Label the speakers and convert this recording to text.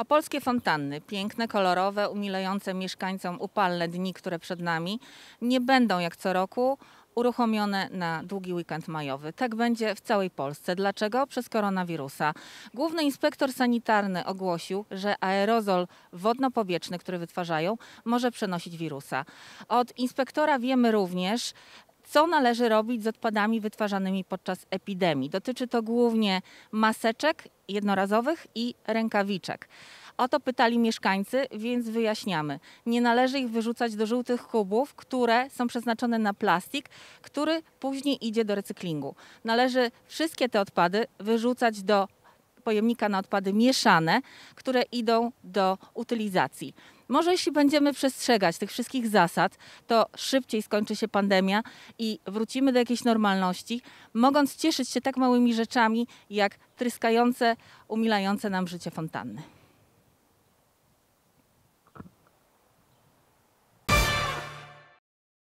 Speaker 1: Opolskie fontanny, piękne, kolorowe, umilające mieszkańcom upalne dni, które przed nami, nie będą jak co roku uruchomione na długi weekend majowy. Tak będzie w całej Polsce. Dlaczego? Przez koronawirusa. Główny inspektor sanitarny ogłosił, że aerozol wodno-powietrzny, który wytwarzają, może przenosić wirusa. Od inspektora wiemy również, co należy robić z odpadami wytwarzanymi podczas epidemii. Dotyczy to głównie maseczek jednorazowych i rękawiczek. O to pytali mieszkańcy, więc wyjaśniamy. Nie należy ich wyrzucać do żółtych kubów, które są przeznaczone na plastik, który później idzie do recyklingu. Należy wszystkie te odpady wyrzucać do pojemnika na odpady mieszane, które idą do utylizacji. Może jeśli będziemy przestrzegać tych wszystkich zasad, to szybciej skończy się pandemia i wrócimy do jakiejś normalności, mogąc cieszyć się tak małymi rzeczami jak tryskające, umilające nam życie fontanny.